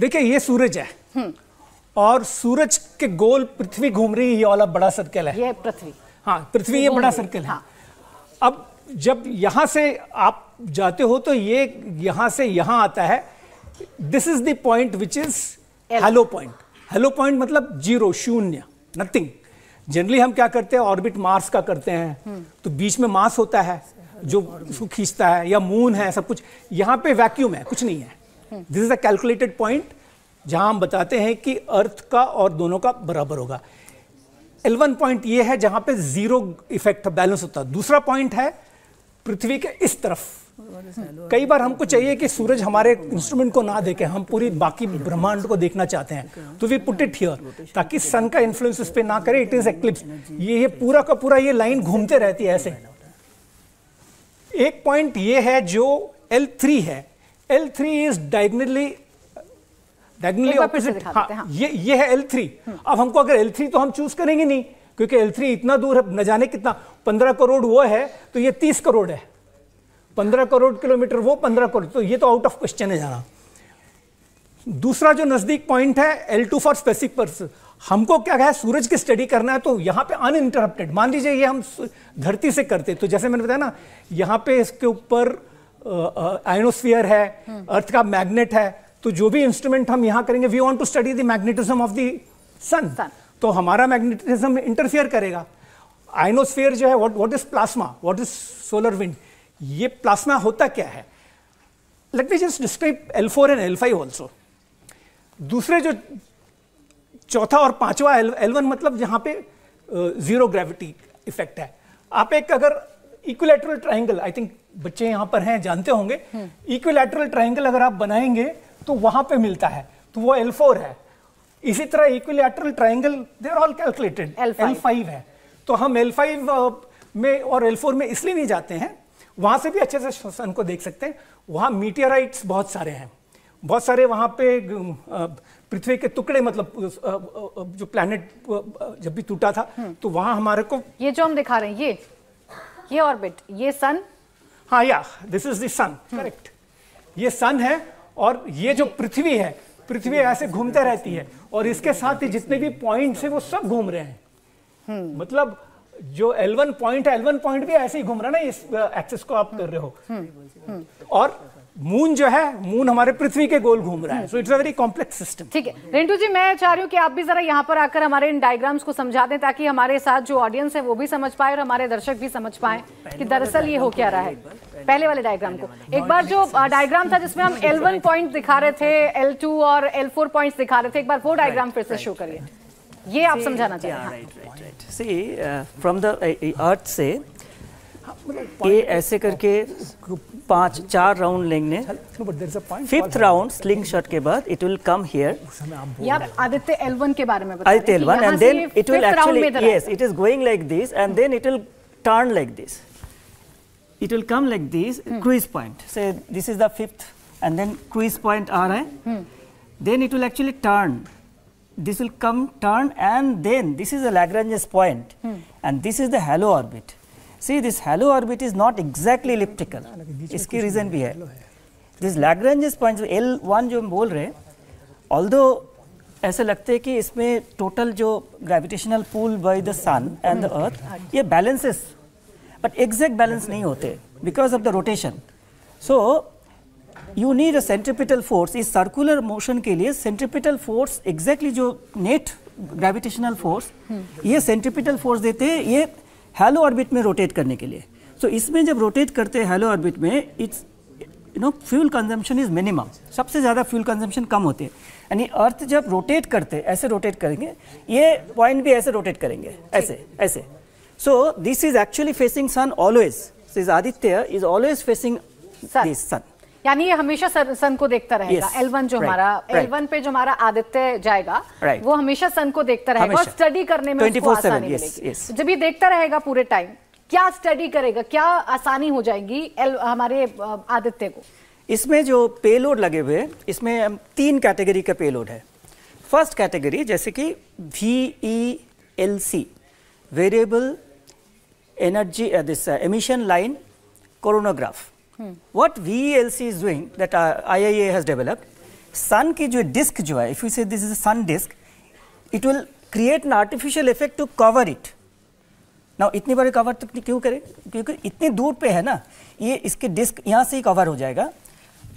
देखिए ये सूरज है हम्म। और सूरज के गोल पृथ्वी घूम रही है वाला बड़ा सर्कल है ये पृथ्वी हाँ पृथ्वी ये बड़ा सर्कल है हाँ। अब जब यहां से आप जाते हो तो ये यहां से यहां आता है this is the point which is halo point halo point मतलब जीरो शून्य नथिंग जनरली हम क्या करते हैं ऑर्बिट मार्स का करते हैं हम्म। तो बीच में मास होता है जो उसको खींचता है या मून है सब कुछ यहाँ पे वैक्यूम है कुछ नहीं है this is a calculated point जहां हम बताते हैं कि अर्थ का और दोनों का बराबर होगा एल वन पॉइंट ये है जहां पे जीरो इफेक्ट बैलेंस होता है दूसरा पॉइंट है पृथ्वी के इस तरफ कई बार हमको चाहिए कि सूरज हमारे इंस्ट्रूमेंट को ना देखे हम पूरी बाकी ब्रह्मांड को देखना चाहते हैं तो वी पुट इट हियर ताकि सन का इन्फ्लुएंस उस पर ना करे इट इज एक्लिप्स ये ये पूरा का पूरा ये लाइन घूमते रहती है ऐसे एक पॉइंट ये है जो एल थ्री है L three is diagonally diagonally opposite ये ये है एल थ्री अब हमको अगर एल थ्री तो हम चूज करेंगे नहीं क्योंकि एल थ्री इतना दूर है न जाने कितना पंद्रह करोड़ वो है तो ये तीस करोड़ है पंद्रह करोड़ किलोमीटर वो पंद्रह करोड़ तो ये तो आउट ऑफ क्वेश्चन है जाना दूसरा जो नजदीक पॉइंट है L two for specific purpose हमको क्या है सूरज की स्टडी करना है तो यहां पे अनइंटरप्टेड मान लीजिए ये हम धरती से करते तो जैसे मैंने बताया ना यहां पे इसके ऊपर आयनोस्फियर है अर्थ का मैग्नेट है तो जो भी इंस्ट्रूमेंट हम यहाँ करेंगे we want to study the magnetism of the sun तो हमारा मैग्नेटिज्म इंटरफियर करेगा आइनोस्फेयर जो है what what is plasma what is solar wind ये प्लाज्मा होता क्या है let me just describe L four and L five also दूसरे जो चौथा और पांचवा एल वन मतलब जहां पे जीरो ग्रेविटी इफेक्ट है आप एक अगर इक्विलेटरल ट्राइंगल आई थिंक बच्चे यहाँ पर हैं जानते होंगे इक्विलेटरल ट्राइंगल अगर आप बनाएंगे तो वहां पे मिलता है तो वो एल फोर है इसी तरह equilateral triangle they are all calculated L five है तो हम एल फाइव uh, में और एल फोर में इसलिए नहीं जाते हैं वहां से भी अच्छे से श्वसन को देख सकते हैं वहां मीटियराइट्स बहुत सारे हैं बहुत सारे वहां पे पृथ्वी के टुकड़े मतलब जो प्लैनेट जब भी टूटा था हम्म। तो वहां हमारे को ये जो हम दिखा रहे हैं ये ये ऑर्बिट ये सन हाँ या दिस इज सन करेक्ट ये सन है और ये जो पृथ्वी है पृथ्वी ऐसे घूमते रहती है और इसके साथ ही जितने भी पॉइंट्स है वो सब घूम रहे हैं हम्म। मतलब जो L1 पॉइंट है L1 पॉइंट भी ऐसे ही घूम रहा है ना इस एक्सिस uh, को आप कर रहे हो हम्म। हम्म। और मून जो है मून हमारे पृथ्वी के गोल घूम रहा है so it's a very complex system ठीक है रिंटू जी मैं चाह रही हूँ कि आप भी जरा यहाँ पर आकर हमारे इन डायग्राम्स को समझा दें ताकि हमारे साथ जो ऑडियंस है वो भी समझ पाए और हमारे दर्शक भी समझ पाए कि दरअसल ये हो क्या रहा है पहले वाले डायग्राम को एक बार जो डायग्राम था जिसमें हम एल वन पॉइंट दिखा रहे थे एल और एल फोर दिखा रहे थे एक बार वो डायग्राम फिर से शो करिए ये आप समझाना चाहिए फ्रॉम द अर्थ से ये ऐसे करके पांच चार राउंड लेंगे फिफ्थ राउंड स्लिंग शॉट के बाद it will come here Aditya L one के बारे में Aditya L one and then it yes going like this and then it will turn like this it will come like this cruise point से this is the fifth and then cruise point आ रहा है then it will actually turn this will come turn and then this is a Lagrange's point and this is the hello orbit see this halo orbit is not exactly elliptical इसकी reason भी है this Lagrange point L one जो हम बोल रहे हैं all दो ऐसे लगते हैं कि इसमें टोटल जो gravitational pull by the sun and the earth ये बैलेंसेस बट एग्जैक्ट बैलेंस नहीं होते because of the rotation so you need a centripetal force इस सर्कुलर मोशन के लिए सेंट्रिपिटल फोर्स एग्जैक्टली जो नेट ग्रेविटेशनल फोर्स ये centripetal force देते हैं ये हेलो ऑर्बिट में रोटेट करने के लिए सो so, इसमें जब रोटेट करते हैं हेलो ऑर्बिट में it's you know fuel consumption is minimum सबसे ज़्यादा फ्यूल कंजम्पशन कम होते हैं यानी अर्थ जब रोटेट करते ऐसे रोटेट करेंगे ये पॉइंट भी ऐसे रोटेट करेंगे ऐसे ऐसे so this is actually facing sun always is Aditya is always facing this sun यानी ये हमेशा सन, सन को देखता रहेगा एल वन जो right. हमारा right. एल वन पे जो हमारा आदित्य जाएगा right. वो हमेशा सन को देखता रहेगा स्टडी करने में उसको आसानी yes, yes. जब ये देखता रहेगा पूरे टाइम क्या स्टडी करेगा क्या आसानी हो जाएगी एल हमारे आदित्य को इसमें जो पेलोड लगे हुए इसमें तीन कैटेगरी का पेलोड है फर्स्ट कैटेगरी जैसे कि V E L C variable energy this emission line coronagraph Hmm. What VELC is doing that uh, IIA has developed, sun की जो disk जो है, if you say this is a sun disk, it will create an artificial effect to cover it. ना इतनी बड़े cover तक तो क्यों करें क्योंकि इतने दूर पे है ना ये इसके डिस्क यहाँ से ही कवर हो जाएगा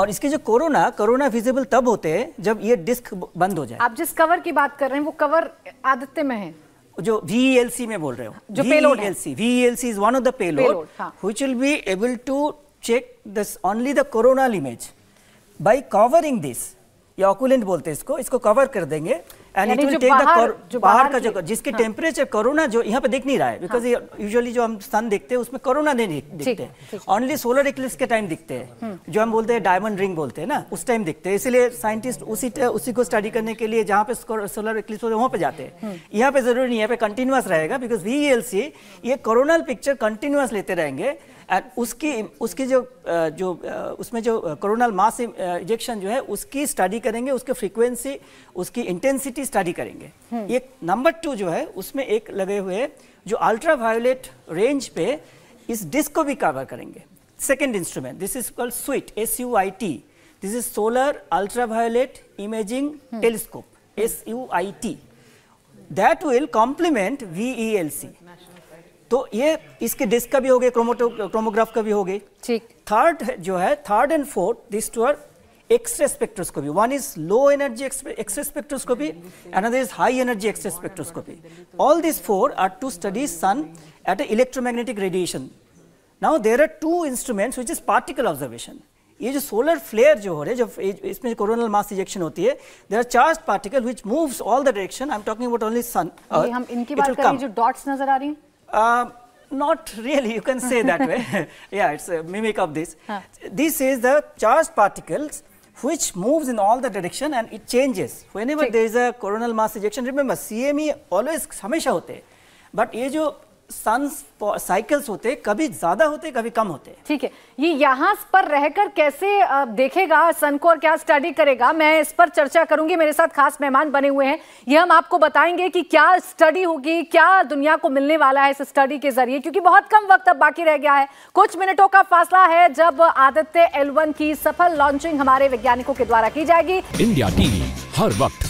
और इसके जो कोरोना कोरोना विजिबल तब होते हैं जब ये डिस्क बंद हो जाए आप जिस कवर की बात कर रहे हैं वो कवर आदत्य में है जो VLC में बोल रहे हो जो payload VLC VLC is one of the payload, payload हाँ. which will be able to check this only the coronal image by covering this ये ऑकुलेंट बोलते हैं इसको इसको कवर कर देंगे and it will take the बाहर का जो जिसके टेम्परेचर हाँ। कोरोना जो यहाँ पे दिख नहीं रहा है बिकॉज यूजुअली जो हम सन देखते हैं उसमें कोरोना नहीं दिखते हैं ओनली सोलर इक्लिप्स के टाइम हम्म। दिखते हैं जो हम बोलते हैं डायमंड रिंग बोलते हैं ना उस टाइम दिखते हैं इसलिए साइंटिस्ट उसी उसी को स्टडी करने के लिए जहाँ पे सोलर इक्लिप्स होते हैं वहाँ पे जाते हैं हम्म। यहाँ पे जरूरी नहीं है पे कंटिन्यूस रहेगा बिकॉज वी ये कोरोनल पिक्चर कंटिन्यूस लेते रहेंगे एंड उसकी उसकी जो जो उसमें जो कोरोनल मास इजेक्शन जो है उसकी स्टडी करेंगे उसके फ्रीक्वेंसी उसकी इंटेंसिटी स्टडी करेंगे एक नंबर टू जो है उसमें एक लगे हुए जो अल्ट्रा वायोलेट रेंज पे इस डिस्क को भी कवर करेंगे second instrument this is called suit S U I T this is solar ultraviolet imaging telescope S U I T that will V E L C तो ये इसके disc का भी हो गए क्रोमोटो क्रोमोग्राफ का भी हो गए ठीक थर्ड जो है third and fourth this two are x ray spectroscopy one is low energy x ray spectroscopy and is high energy x ray spectroscopy all this four are to study sun at electromagnetic radiation now there are two instruments which is particle observation ये जो solar flare जो हो रहे जब इसमें coronal mass ejection होती है there are charge particle which moves all the direction I am talking about only sun हम इनकी बात कर रहे हैं जो डॉट्स नजर आ रही हैं Um, not really, you can say that way. yeah, it's a mimic of this. Huh. This is the charged particles which moves in all the direction and it changes. Whenever there is a coronal mass ejection, remember CME always हमेशा होते हैं. But ये जो सन cycles होते कभी ज्यादा होते कभी कम होते ठीक है ये यहाँ पर रहकर कैसे देखेगा सन को और क्या स्टडी करेगा मैं इस पर चर्चा करूंगी मेरे साथ खास मेहमान बने हुए हैं ये हम आपको बताएंगे कि क्या स्टडी होगी क्या दुनिया को मिलने वाला है इस स्टडी के जरिए क्योंकि बहुत कम वक्त अब बाकी रह गया है कुछ मिनटों का फासला है जब आदित्य एल की सफल लॉन्चिंग हमारे वैज्ञानिकों के द्वारा की जाएगी इंडिया टीवी हर वक्त